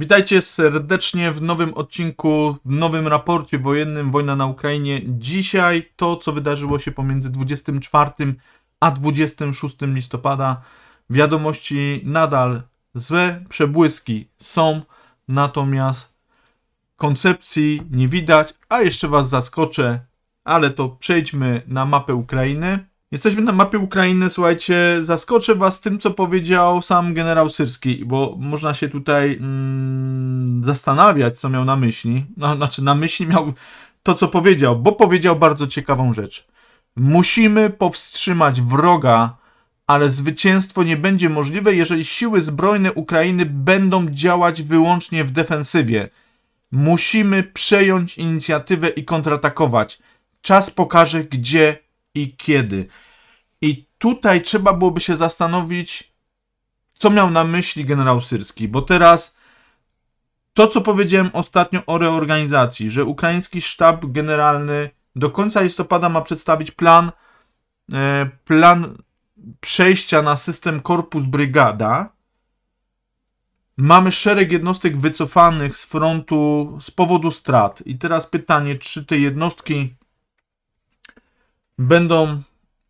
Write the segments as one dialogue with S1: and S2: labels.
S1: Witajcie serdecznie w nowym odcinku, w nowym raporcie wojennym Wojna na Ukrainie. Dzisiaj to, co wydarzyło się pomiędzy 24 a 26 listopada. Wiadomości nadal złe, przebłyski są, natomiast koncepcji nie widać, a jeszcze Was zaskoczę, ale to przejdźmy na mapę Ukrainy. Jesteśmy na mapie Ukrainy, słuchajcie, zaskoczę was tym, co powiedział sam generał Syrski, bo można się tutaj mm, zastanawiać, co miał na myśli. No, znaczy, na myśli miał to, co powiedział, bo powiedział bardzo ciekawą rzecz. Musimy powstrzymać wroga, ale zwycięstwo nie będzie możliwe, jeżeli siły zbrojne Ukrainy będą działać wyłącznie w defensywie. Musimy przejąć inicjatywę i kontratakować. Czas pokaże, gdzie i kiedy. I tutaj trzeba byłoby się zastanowić, co miał na myśli generał Syrski, bo teraz to, co powiedziałem ostatnio o reorganizacji, że ukraiński sztab generalny do końca listopada ma przedstawić plan, e, plan przejścia na system korpus brygada. Mamy szereg jednostek wycofanych z frontu z powodu strat. I teraz pytanie, czy te jednostki będą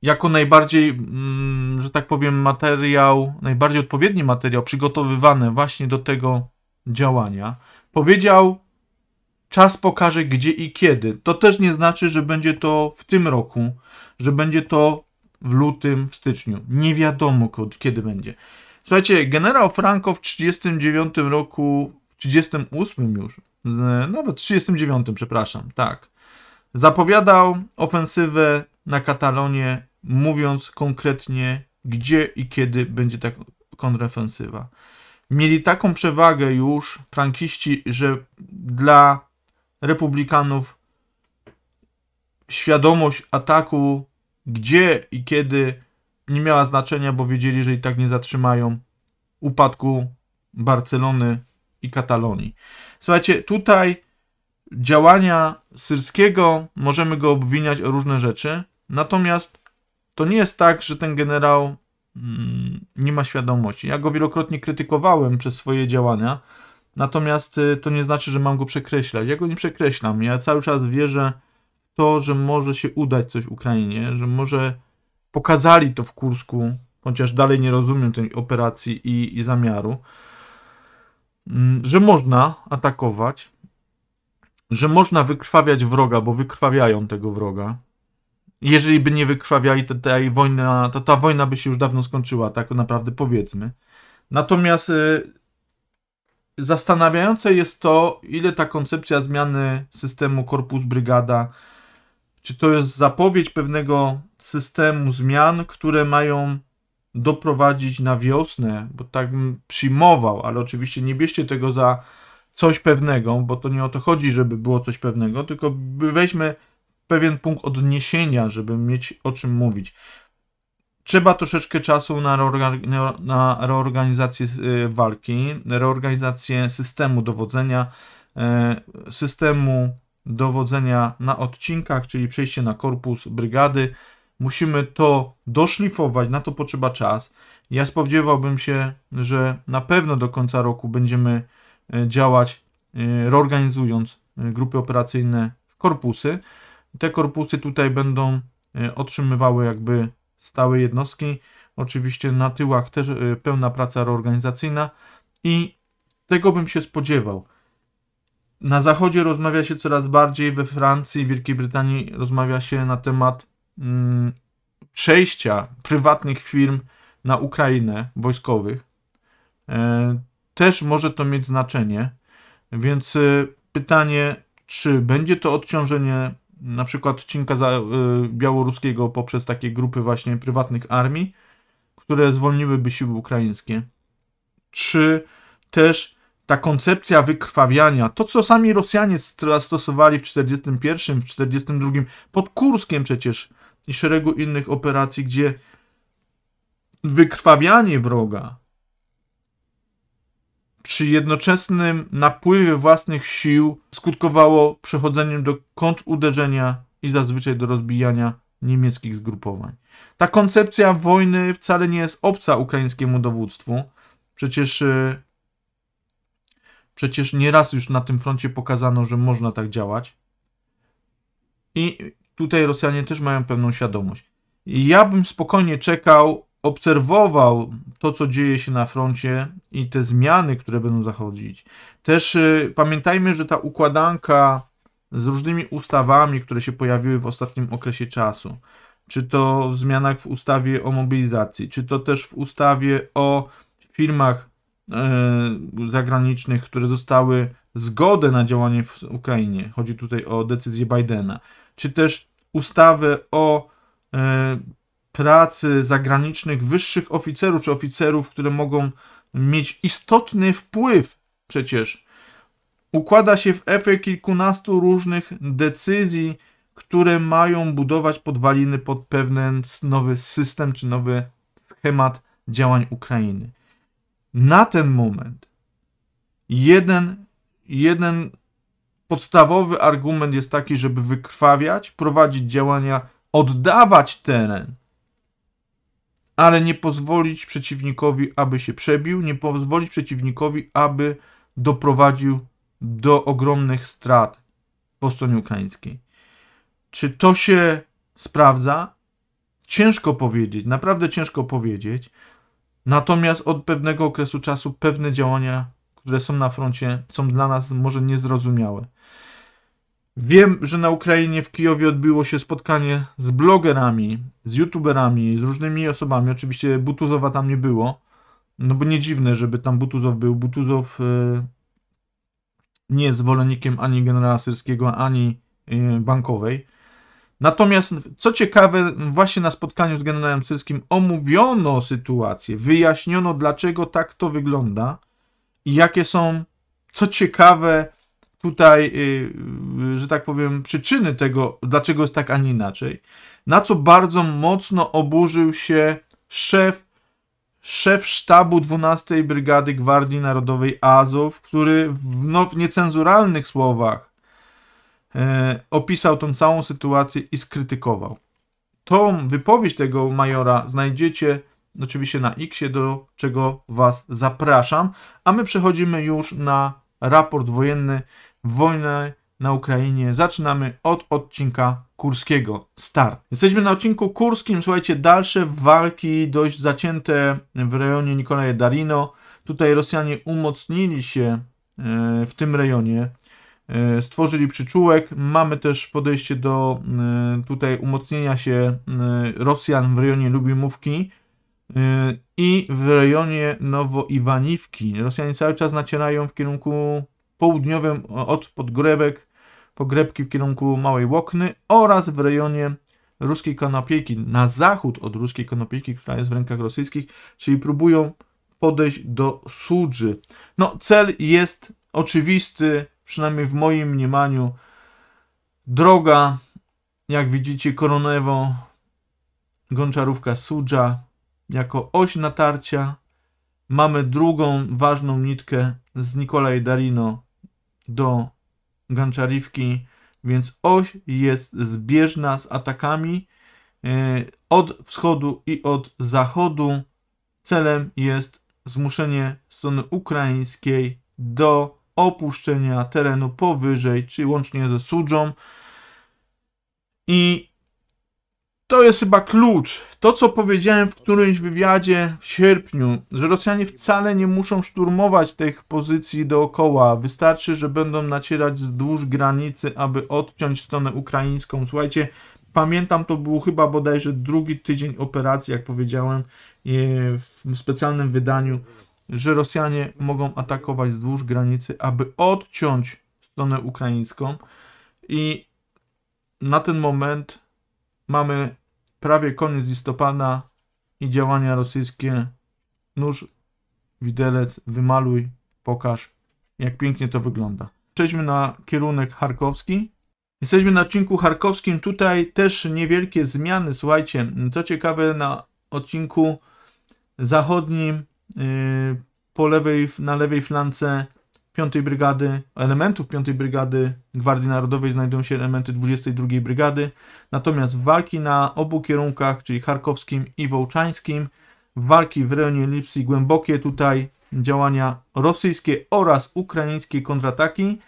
S1: jako najbardziej, mm, że tak powiem, materiał, najbardziej odpowiedni materiał przygotowywany właśnie do tego działania. Powiedział, czas pokaże gdzie i kiedy. To też nie znaczy, że będzie to w tym roku, że będzie to w lutym, w styczniu. Nie wiadomo kiedy będzie. Słuchajcie, generał Franco w 1939 roku, w 38 już, nawet w 39, przepraszam, tak, zapowiadał ofensywę na Katalonię, mówiąc konkretnie, gdzie i kiedy będzie ta kontrofensywa. Mieli taką przewagę już frankiści, że dla republikanów świadomość ataku, gdzie i kiedy, nie miała znaczenia, bo wiedzieli, że i tak nie zatrzymają upadku Barcelony i Katalonii. Słuchajcie, tutaj działania Syrskiego możemy go obwiniać o różne rzeczy, Natomiast to nie jest tak, że ten generał mm, nie ma świadomości. Ja go wielokrotnie krytykowałem przez swoje działania, natomiast y, to nie znaczy, że mam go przekreślać. Ja go nie przekreślam. Ja cały czas wierzę w to, że może się udać coś Ukrainie, że może pokazali to w Kursku, chociaż dalej nie rozumiem tej operacji i, i zamiaru, mm, że można atakować, że można wykrwawiać wroga, bo wykrwawiają tego wroga jeżeli by nie wykrwawiali, to, tej to ta wojna by się już dawno skończyła, tak naprawdę powiedzmy. Natomiast y, zastanawiające jest to, ile ta koncepcja zmiany systemu korpus brygada, czy to jest zapowiedź pewnego systemu zmian, które mają doprowadzić na wiosnę, bo tak bym przyjmował, ale oczywiście nie bierzcie tego za coś pewnego, bo to nie o to chodzi, żeby było coś pewnego, tylko weźmy pewien punkt odniesienia, żeby mieć o czym mówić. Trzeba troszeczkę czasu na, na reorganizację e, walki, reorganizację systemu dowodzenia, e, systemu dowodzenia na odcinkach, czyli przejście na korpus brygady. Musimy to doszlifować, na to potrzeba czas. Ja spodziewałbym się, że na pewno do końca roku będziemy e, działać, reorganizując grupy operacyjne w korpusy. Te korpusy tutaj będą e, otrzymywały jakby stałe jednostki. Oczywiście na tyłach też e, pełna praca reorganizacyjna i tego bym się spodziewał. Na zachodzie rozmawia się coraz bardziej, we Francji, Wielkiej Brytanii rozmawia się na temat mm, przejścia prywatnych firm na Ukrainę wojskowych. E, też może to mieć znaczenie, więc e, pytanie, czy będzie to odciążenie na przykład odcinka y, białoruskiego poprzez takie grupy właśnie prywatnych armii, które zwolniłyby siły ukraińskie. Czy też ta koncepcja wykrwawiania, to co sami Rosjanie stosowali w 1941, w 1942, pod Kurskiem przecież i szeregu innych operacji, gdzie wykrwawianie wroga przy jednoczesnym napływie własnych sił skutkowało przechodzeniem do kontruderzenia i zazwyczaj do rozbijania niemieckich zgrupowań. Ta koncepcja wojny wcale nie jest obca ukraińskiemu dowództwu. Przecież, e, przecież nieraz już na tym froncie pokazano, że można tak działać. I tutaj Rosjanie też mają pewną świadomość. Ja bym spokojnie czekał obserwował to, co dzieje się na froncie i te zmiany, które będą zachodzić. Też y, pamiętajmy, że ta układanka z różnymi ustawami, które się pojawiły w ostatnim okresie czasu, czy to w zmianach w ustawie o mobilizacji, czy to też w ustawie o firmach y, zagranicznych, które dostały zgodę na działanie w Ukrainie, chodzi tutaj o decyzję Bidena, czy też ustawę o e, pracy zagranicznych wyższych oficerów czy oficerów, które mogą mieć istotny wpływ przecież. Układa się w efekt kilkunastu różnych decyzji, które mają budować podwaliny pod pewien nowy system czy nowy schemat działań Ukrainy. Na ten moment jeden, jeden podstawowy argument jest taki, żeby wykrwawiać, prowadzić działania, oddawać teren, ale nie pozwolić przeciwnikowi, aby się przebił, nie pozwolić przeciwnikowi, aby doprowadził do ogromnych strat po stronie ukraińskiej. Czy to się sprawdza? Ciężko powiedzieć, naprawdę ciężko powiedzieć. Natomiast od pewnego okresu czasu pewne działania, które są na froncie, są dla nas może niezrozumiałe. Wiem, że na Ukrainie w Kijowie odbyło się spotkanie z blogerami, z youtuberami, z różnymi osobami. Oczywiście Butuzowa tam nie było. No bo nie dziwne, żeby tam Butuzow był. Butuzow e, nie jest zwolennikiem ani generała syrskiego, ani e, bankowej. Natomiast, co ciekawe, właśnie na spotkaniu z generałem syrskim omówiono sytuację, wyjaśniono dlaczego tak to wygląda i jakie są, co ciekawe, tutaj, y, y, że tak powiem, przyczyny tego, dlaczego jest tak, a nie inaczej, na co bardzo mocno oburzył się szef, szef sztabu 12 Brygady Gwardii Narodowej Azow, który w, no, w niecenzuralnych słowach e, opisał tą całą sytuację i skrytykował. Tą wypowiedź tego majora znajdziecie oczywiście na X, do czego Was zapraszam, a my przechodzimy już na raport wojenny Wojny na Ukrainie. Zaczynamy od odcinka Kurskiego. Start. Jesteśmy na odcinku Kurskim. Słuchajcie, dalsze walki dość zacięte w rejonie Nikolaje Darino. Tutaj Rosjanie umocnili się e, w tym rejonie. E, stworzyli przyczółek. Mamy też podejście do e, tutaj umocnienia się Rosjan w rejonie Lubimówki i w rejonie Nowo-Iwaniwki. Rosjanie cały czas nacierają w kierunku południowym e, od podgrebek, pogrebki w kierunku Małej Łokny oraz w rejonie ruskiej konopiejki, na zachód od ruskiej konopiejki, która jest w rękach rosyjskich, czyli próbują podejść do Sudży. No, cel jest oczywisty, przynajmniej w moim mniemaniu. Droga, jak widzicie, koronewo Gączarówka Sudża jako oś natarcia. Mamy drugą ważną nitkę z Nikolaj Darino do ganczarówki, więc oś jest zbieżna z atakami e, od wschodu i od zachodu. Celem jest zmuszenie strony ukraińskiej do opuszczenia terenu powyżej, czy łącznie ze Sudżą i to jest chyba klucz. To, co powiedziałem w którymś wywiadzie w sierpniu, że Rosjanie wcale nie muszą szturmować tych pozycji dookoła. Wystarczy, że będą nacierać wzdłuż granicy, aby odciąć stronę ukraińską. Słuchajcie, pamiętam, to był chyba bodajże drugi tydzień operacji, jak powiedziałem w specjalnym wydaniu, że Rosjanie mogą atakować wzdłuż granicy, aby odciąć stronę ukraińską. I na ten moment mamy prawie koniec listopada i działania rosyjskie nóż, widelec, wymaluj, pokaż, jak pięknie to wygląda. Przejdźmy na kierunek charkowski. Jesteśmy na odcinku charkowskim, tutaj też niewielkie zmiany, słuchajcie, co ciekawe na odcinku zachodnim, yy, po lewej, na lewej flance 5 Brygady, elementów 5 Brygady Gwardii Narodowej znajdują się elementy 22 Brygady, natomiast walki na obu kierunkach, czyli charkowskim i wołczańskim, walki w rejonie Lipsji głębokie, tutaj działania rosyjskie oraz ukraińskie kontrataki,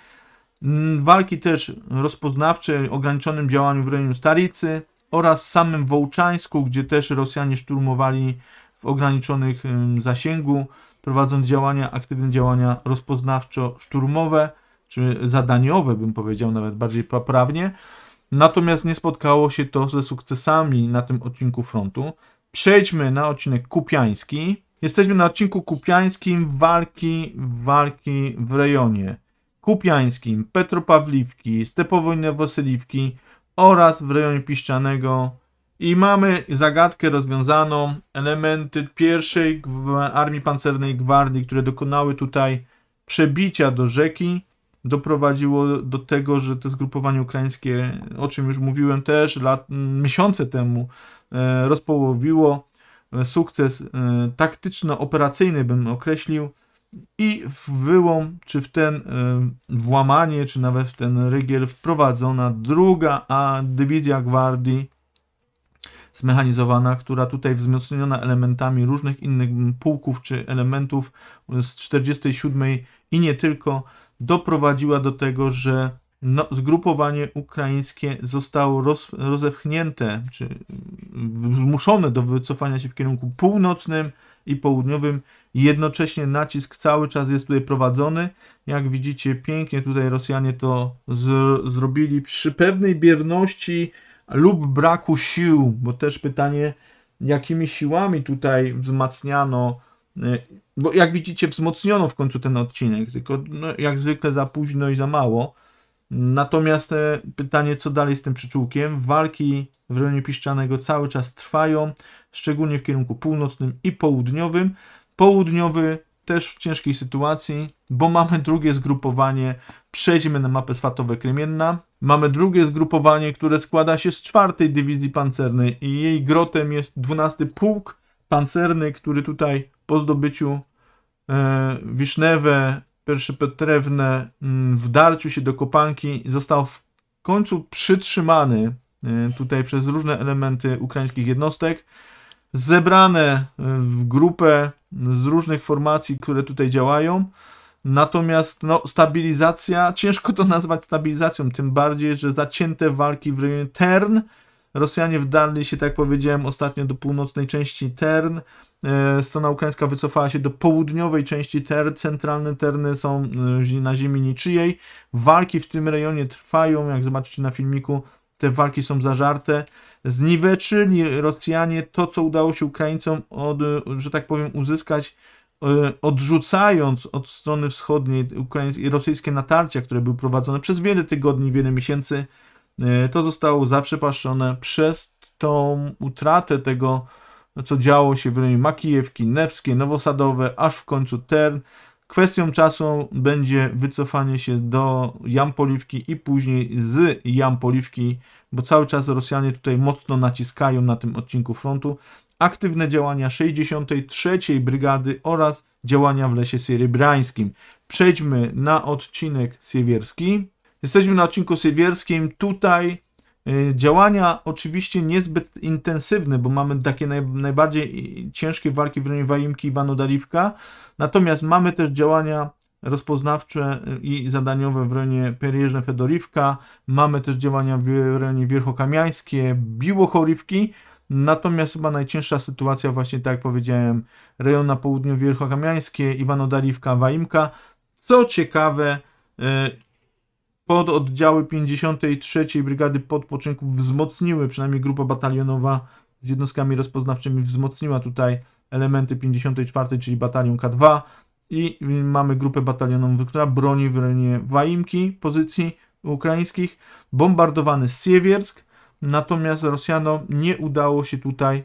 S1: mm, walki też rozpoznawcze ograniczonym działaniu w rejonie Staricy oraz samym Wołczańsku, gdzie też Rosjanie szturmowali w ograniczonych zasięgu prowadząc działania, aktywne działania rozpoznawczo-szturmowe, czy zadaniowe, bym powiedział nawet bardziej poprawnie. Natomiast nie spotkało się to ze sukcesami na tym odcinku frontu. Przejdźmy na odcinek kupiański. Jesteśmy na odcinku kupiańskim walki, walki w rejonie. Kupiańskim, Petropawliwki, Stepowojne Wosyliwki oraz w rejonie Piszczanego i mamy zagadkę rozwiązaną. Elementy pierwszej armii pancernej gwardii, które dokonały tutaj przebicia do rzeki, doprowadziło do tego, że to zgrupowanie ukraińskie, o czym już mówiłem też lat, miesiące temu, e, rozpołowiło e, sukces e, taktyczno-operacyjny, bym określił. I w wyłom, czy w ten e, włamanie, czy nawet w ten rygiel wprowadzona druga a dywizja gwardii zmechanizowana, która tutaj wzmocniona elementami różnych innych pułków czy elementów z 47 i nie tylko, doprowadziła do tego, że no, zgrupowanie ukraińskie zostało roz, rozepchnięte, czy mm, zmuszone do wycofania się w kierunku północnym i południowym. Jednocześnie nacisk cały czas jest tutaj prowadzony. Jak widzicie, pięknie tutaj Rosjanie to z, zrobili przy pewnej bierności lub braku sił, bo też pytanie, jakimi siłami tutaj wzmacniano, y, bo jak widzicie, wzmocniono w końcu ten odcinek, tylko no, jak zwykle za późno i za mało. Natomiast e, pytanie, co dalej z tym przyczółkiem? Walki w rejonie piszczanego cały czas trwają, szczególnie w kierunku północnym i południowym. Południowy też w ciężkiej sytuacji, bo mamy drugie zgrupowanie. Przejdźmy na mapę swatowe kremienna. Mamy drugie zgrupowanie, które składa się z czwartej dywizji pancernej i jej grotem jest 12 pułk pancerny, który tutaj po zdobyciu e, Wisznewe, petrewne, mm, w darciu się do Kopanki został w końcu przytrzymany e, tutaj przez różne elementy ukraińskich jednostek. Zebrane e, w grupę z różnych formacji, które tutaj działają. Natomiast no, stabilizacja, ciężko to nazwać stabilizacją, tym bardziej, że zacięte walki w rejonie Tern. Rosjanie wdarli się, tak jak powiedziałem, ostatnio do północnej części Tern. E, strona ukraińska wycofała się do południowej części Tern. Centralne Terny są e, na ziemi niczyjej. Walki w tym rejonie trwają, jak zobaczycie na filmiku, te walki są zażarte. Zniweczyli Rosjanie to, co udało się Ukraińcom, od, e, że tak powiem, uzyskać Y, odrzucając od strony wschodniej ukraińskie, rosyjskie natarcia, które były prowadzone przez wiele tygodni, wiele miesięcy, y, to zostało zaprzepaszczone przez tą utratę tego, co działo się w rejonie Makijewki, Newskie, Nowosadowe, aż w końcu Tern. Kwestią czasu będzie wycofanie się do Jampoliwki i później z Jampoliwki, bo cały czas Rosjanie tutaj mocno naciskają na tym odcinku frontu aktywne działania 63. Brygady oraz działania w lesie sierybrańskim. Przejdźmy na odcinek siewierski. Jesteśmy na odcinku siewierskim. Tutaj y, Działania oczywiście niezbyt intensywne, bo mamy takie naj, najbardziej y, ciężkie walki w rejonie Wajimki i Banodariwka, natomiast mamy też działania rozpoznawcze y, i zadaniowe w rejonie Perjeżne Fedorivka, mamy też działania w rejonie Wierchokamiańskie, Biłochorivki, Natomiast chyba najcięższa sytuacja, właśnie tak jak powiedziałem, rejon na południu Wielkokamiańskie, Iwano-Dariwka, Waimka. Co ciekawe, e, pod oddziały 53. Brygady Podpoczynku wzmocniły, przynajmniej grupa batalionowa z jednostkami rozpoznawczymi wzmocniła tutaj elementy 54, czyli batalion K2 i mamy grupę batalionową, która broni w rejonie Waimki pozycji ukraińskich. Bombardowany Siewiersk, Natomiast Rosjanom nie udało się tutaj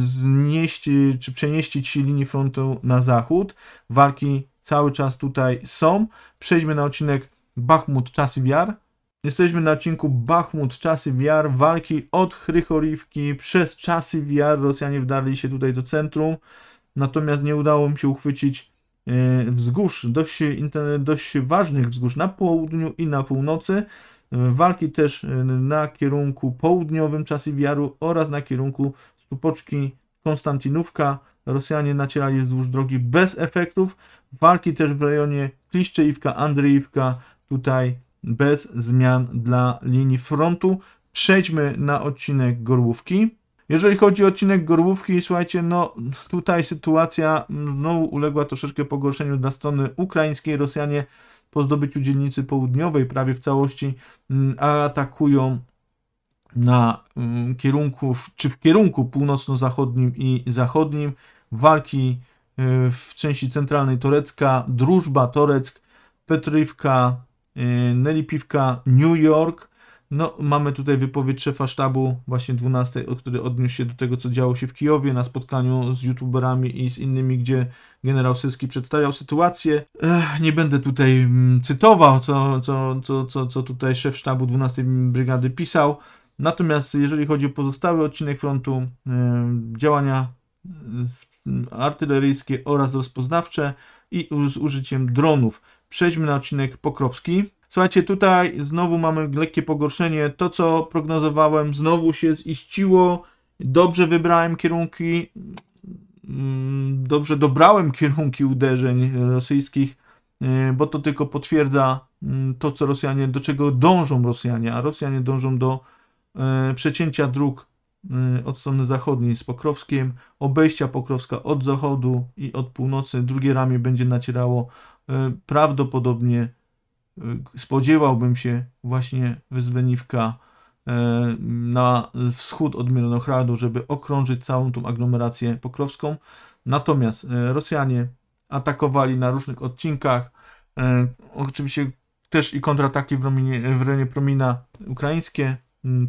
S1: znieść czy przenieść linii frontu na zachód. Walki cały czas tutaj są. Przejdźmy na odcinek Bachmut Czasy Wiar. Jesteśmy na odcinku Bachmut Czasy Wiar. Walki od Chrychoriwki przez Czasy Wiar. Rosjanie wdarli się tutaj do centrum. Natomiast nie udało mi się uchwycić e, wzgórz, dość, dość ważnych wzgórz na południu i na północy. Walki też y, na kierunku południowym wiaru oraz na kierunku Stupoczki Konstantinówka. Rosjanie nacierali wzdłuż drogi bez efektów. Walki też w rejonie Kliszczeiwka, andryjwka tutaj bez zmian dla linii frontu. Przejdźmy na odcinek Gorłówki. Jeżeli chodzi o odcinek Gorłówki, słuchajcie, no tutaj sytuacja znowu uległa troszeczkę pogorszeniu dla strony ukraińskiej. Rosjanie po zdobyciu dzielnicy południowej prawie w całości mm, atakują na mm, kierunku, czy w kierunku północno-zachodnim i zachodnim. Walki y, w części centralnej Torecka, Drużba, Toreck, Petrywka, y, Nelipiwka, New York, no, mamy tutaj wypowiedź szefa sztabu, właśnie 12, który odniósł się do tego, co działo się w Kijowie na spotkaniu z youtuberami i z innymi, gdzie generał Syski przedstawiał sytuację. Ech, nie będę tutaj mm, cytował, co, co, co, co, co tutaj szef sztabu 12 Brygady pisał. Natomiast jeżeli chodzi o pozostały odcinek frontu, yy, działania mm, mm, artyleryjskie oraz rozpoznawcze i z użyciem dronów. Przejdźmy na odcinek Pokrowski. Słuchajcie, tutaj znowu mamy lekkie pogorszenie. To, co prognozowałem, znowu się ziściło. Dobrze wybrałem kierunki, mm, dobrze dobrałem kierunki uderzeń rosyjskich, e, bo to tylko potwierdza mm, to, co Rosjanie, do czego dążą Rosjanie, a Rosjanie dążą do e, przecięcia dróg e, od strony zachodniej z Pokrowskiem, obejścia Pokrowska od zachodu i od północy. Drugie ramię będzie nacierało prawdopodobnie Y, spodziewałbym się właśnie wyzweniwka e, na wschód od Milonochradu, żeby okrążyć całą tą aglomerację pokrowską. Natomiast e, Rosjanie atakowali na różnych odcinkach. E, oczywiście też i kontrataki w, Rominie, w rejonie Promina ukraińskie,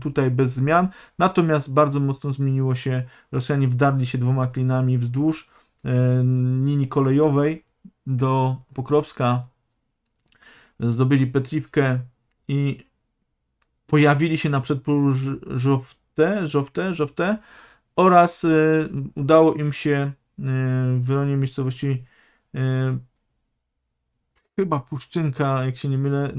S1: tutaj bez zmian. Natomiast bardzo mocno zmieniło się, Rosjanie wdarli się dwoma klinami wzdłuż linii kolejowej do Pokrowska, zdobyli Petriwkę i pojawili się na przedpolu Żowte, Żowte, Żowte oraz y, udało im się y, w rejonie miejscowości y, chyba Puszczynka, jak się nie mylę,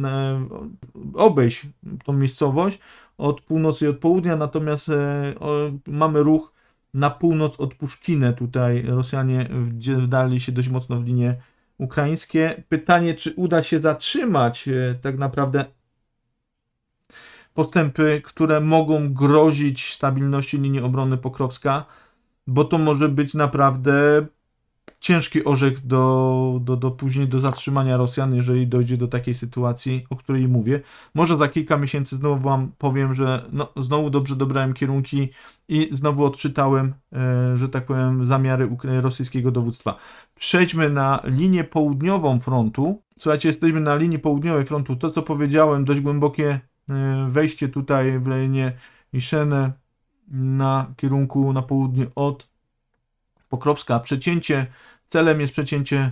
S1: obejść tą miejscowość od północy i od południa, natomiast mamy ruch na północ od Puszkinę tutaj Rosjanie wdali się dość mocno w linię ukraińskie. Pytanie, czy uda się zatrzymać e, tak naprawdę postępy, które mogą grozić stabilności linii obrony Pokrowska, bo to może być naprawdę ciężki orzech do, do, do później do zatrzymania Rosjan, jeżeli dojdzie do takiej sytuacji, o której mówię. Może za kilka miesięcy znowu wam powiem, że no, znowu dobrze dobrałem kierunki i znowu odczytałem, e, że tak powiem, zamiary rosyjskiego dowództwa. Przejdźmy na linię południową frontu. Słuchajcie, jesteśmy na linii południowej frontu. To, co powiedziałem, dość głębokie e, wejście tutaj w linię Iszenę na kierunku na południe od Pokrowska. Przecięcie Celem jest przecięcie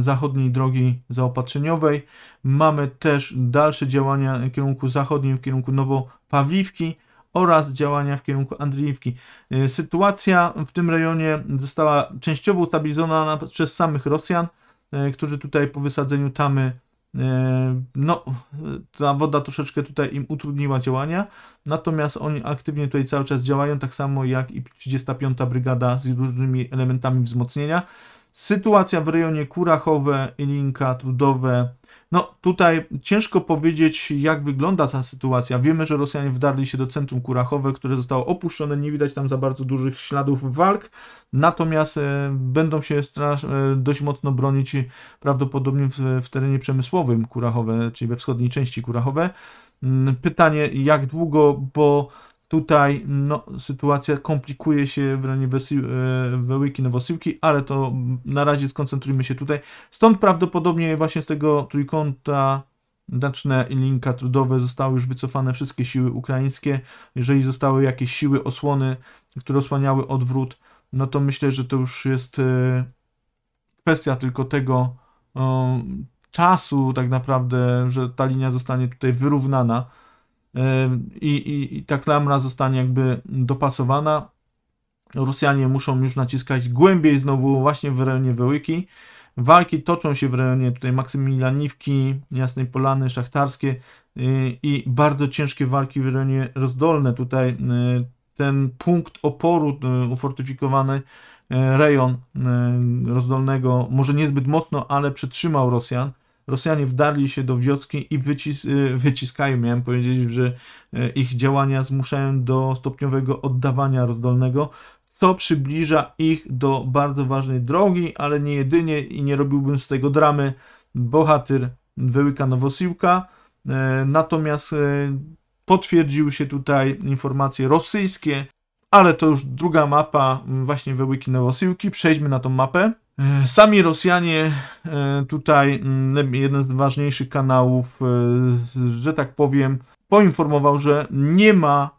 S1: zachodniej drogi zaopatrzeniowej. Mamy też dalsze działania w kierunku zachodnim, w kierunku Nowopawliwki oraz działania w kierunku Andriiwki. E, sytuacja w tym rejonie została częściowo ustabilizowana przez samych Rosjan, e, którzy tutaj po wysadzeniu tamy e, no, ta woda troszeczkę tutaj im utrudniła działania, natomiast oni aktywnie tutaj cały czas działają, tak samo jak i 35. Brygada z różnymi elementami wzmocnienia. Sytuacja w rejonie Kurachowe, Ilinka, Trudowe. No tutaj ciężko powiedzieć, jak wygląda ta sytuacja. Wiemy, że Rosjanie wdarli się do centrum Kurachowe, które zostało opuszczone, nie widać tam za bardzo dużych śladów walk, natomiast e, będą się e, dość mocno bronić prawdopodobnie w, w terenie przemysłowym Kurachowe, czyli we wschodniej części Kurachowe. Mm, pytanie, jak długo, bo Tutaj no, sytuacja komplikuje się w wełyki e, nowosyłki, ale to na razie skoncentrujmy się tutaj. Stąd prawdopodobnie właśnie z tego trójkąta Daczne i linka trudowe zostały już wycofane wszystkie siły ukraińskie. Jeżeli zostały jakieś siły osłony, które osłaniały odwrót, no to myślę, że to już jest e, kwestia tylko tego czasu tak naprawdę, że ta linia zostanie tutaj wyrównana i, i, i ta klamra zostanie jakby dopasowana. Rosjanie muszą już naciskać głębiej znowu właśnie w rejonie Wełyki. Walki toczą się w rejonie tutaj Maksymilianówki, Jasnej Polany, Szachtarskie i, y, i bardzo ciężkie walki w rejonie Rozdolne. Tutaj y, ten punkt oporu y, ufortyfikowany rejon Rozdolnego może niezbyt mocno, ale przetrzymał Rosjan. Rosjanie wdarli się do wioski i wycis y, wyciskają, miałem powiedzieć, że y, ich działania zmuszają do stopniowego oddawania rozdolnego, co przybliża ich do bardzo ważnej drogi, ale nie jedynie i nie robiłbym z tego dramy. Bohatyr Wyłyka Nowosiłka, y, natomiast potwierdziły się tutaj informacje rosyjskie, ale to już druga mapa właśnie Wyłyki Nowosiłki. Przejdźmy na tą mapę. E, sami Rosjanie, e, tutaj mm, jeden z ważniejszych kanałów, e, że tak powiem, poinformował, że nie ma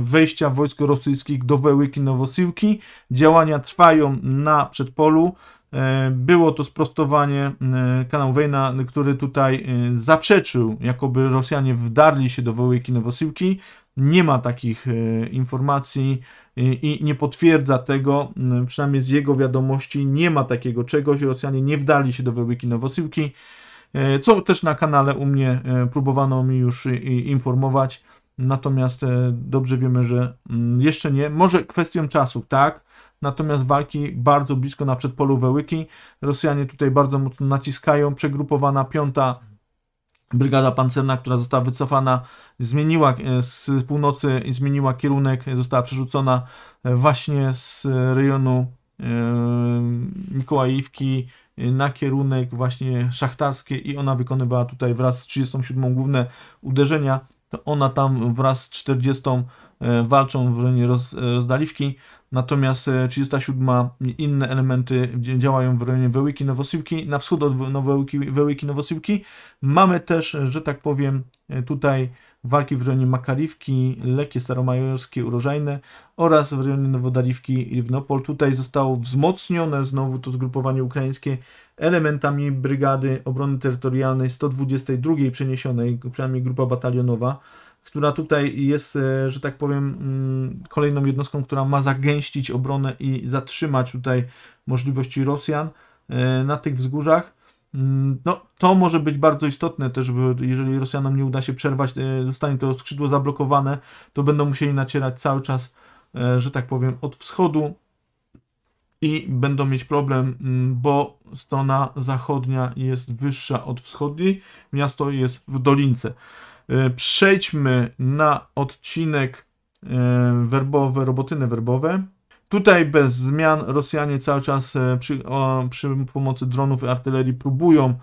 S1: wejścia wojsk rosyjskich do Wełyki Nowosyłki. Działania trwają na przedpolu. Było to sprostowanie kanał Wejna, który tutaj zaprzeczył, jakoby Rosjanie wdarli się do Wołyki Nowosyłki nie ma takich e, informacji e, i nie potwierdza tego, przynajmniej z jego wiadomości nie ma takiego czegoś. Rosjanie nie wdali się do wyłyki nowosyłki, e, co też na kanale u mnie próbowano mi już informować. Natomiast dobrze wiemy, że jeszcze nie. Może kwestią czasu, tak? Natomiast walki bardzo blisko na przedpolu Wełyki. Rosjanie tutaj bardzo mocno naciskają. Przegrupowana piąta brygada pancerna, która została wycofana, zmieniła e, z północy i zmieniła kierunek, została przerzucona e, właśnie z rejonu e, Mikołajówki na kierunek właśnie szachtarskiej i ona wykonywała tutaj wraz z 37 główne uderzenia. Ona tam wraz z 40 walczą w rejonie roz, rozdaliwki. Natomiast 37 e, inne elementy działają w rejonie Wełyki Nowosyłki, na wschód od Wełiki, Wełyki Nowosyłki. Mamy też, e, że tak powiem, e, tutaj walki w rejonie Makariwki, Lekie Staromajorskie, Urożajne oraz w rejonie Nowodariwki i Wnopol. Tutaj zostało wzmocnione znowu to zgrupowanie ukraińskie elementami Brygady Obrony Terytorialnej 122 przeniesionej, przynajmniej grupa batalionowa która tutaj jest, e, że tak powiem, mm, kolejną jednostką, która ma zagęścić obronę i zatrzymać tutaj możliwości Rosjan e, na tych wzgórzach. Mm, no, to może być bardzo istotne też, jeżeli Rosjanom nie uda się przerwać, e, zostanie to skrzydło zablokowane, to będą musieli nacierać cały czas, że tak powiem, od wschodu i będą mieć problem, mm, bo strona zachodnia jest wyższa od wschodniej, miasto jest w dolince. E, przejdźmy na odcinek e, werbowe, robotyny werbowe. Tutaj bez zmian Rosjanie cały czas e, przy, o, przy pomocy dronów i artylerii próbują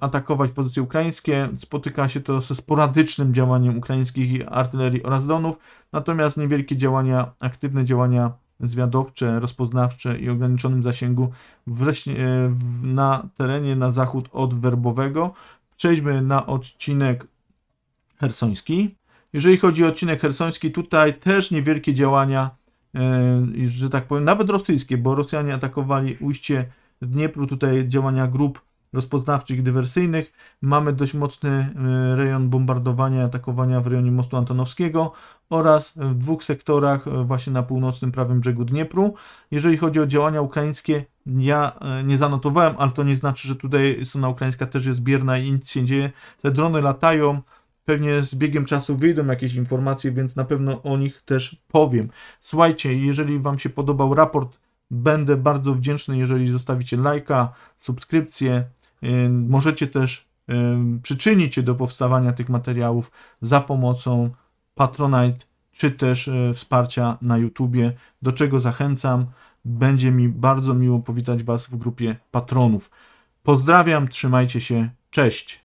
S1: atakować pozycje ukraińskie. Spotyka się to ze sporadycznym działaniem ukraińskich artylerii oraz dronów, natomiast niewielkie działania, aktywne działania zwiadowcze, rozpoznawcze i ograniczonym zasięgu wreśnie, na terenie na zachód od Werbowego. Przejdźmy na odcinek hersoński. Jeżeli chodzi o odcinek hersoński, tutaj też niewielkie działania, e, że tak powiem, nawet rosyjskie, bo Rosjanie atakowali ujście Dniepru, tutaj działania grup rozpoznawczych, dywersyjnych. Mamy dość mocny e, rejon bombardowania, atakowania w rejonie mostu Antonowskiego oraz w dwóch sektorach e, właśnie na północnym prawym brzegu Dniepru. Jeżeli chodzi o działania ukraińskie, ja nie zanotowałem, ale to nie znaczy, że tutaj strona ukraińska też jest bierna i nic się dzieje. Te drony latają, Pewnie z biegiem czasu wyjdą jakieś informacje, więc na pewno o nich też powiem. Słuchajcie, jeżeli Wam się podobał raport, będę bardzo wdzięczny, jeżeli zostawicie lajka, subskrypcję. Y, możecie też y, przyczynić się do powstawania tych materiałów za pomocą Patronite czy też y, wsparcia na YouTubie, do czego zachęcam. Będzie mi bardzo miło powitać Was w grupie patronów. Pozdrawiam, trzymajcie się, cześć!